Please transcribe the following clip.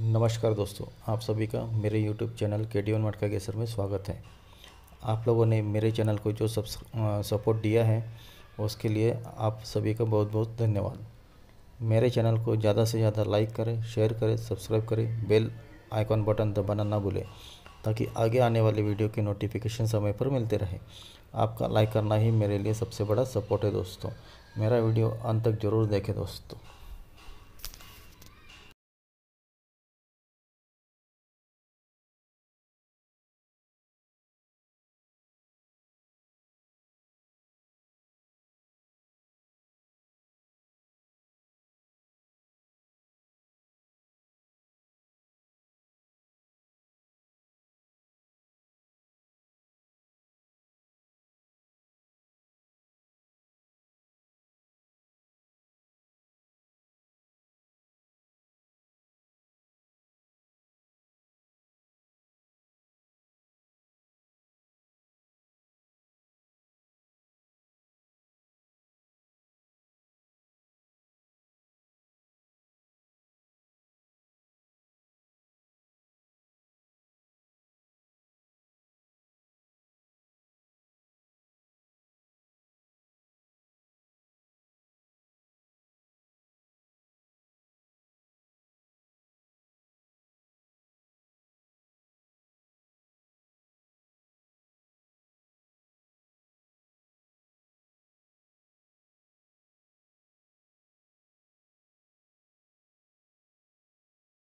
नमस्कार दोस्तों आप सभी का मेरे यूट्यूब चैनल के डी वन मटका केसर में स्वागत है आप लोगों ने मेरे चैनल को जो सब सपोर्ट दिया है उसके लिए आप सभी का बहुत बहुत धन्यवाद मेरे चैनल को ज़्यादा से ज़्यादा लाइक करें शेयर करें सब्सक्राइब करें बेल आइकॉन बटन दबाना ना भूलें ताकि आगे आने वाले वीडियो के नोटिफिकेशन समय पर मिलते रहे आपका लाइक करना ही मेरे लिए सबसे बड़ा सपोर्ट है दोस्तों मेरा वीडियो अंत तक ज़रूर देखें दोस्तों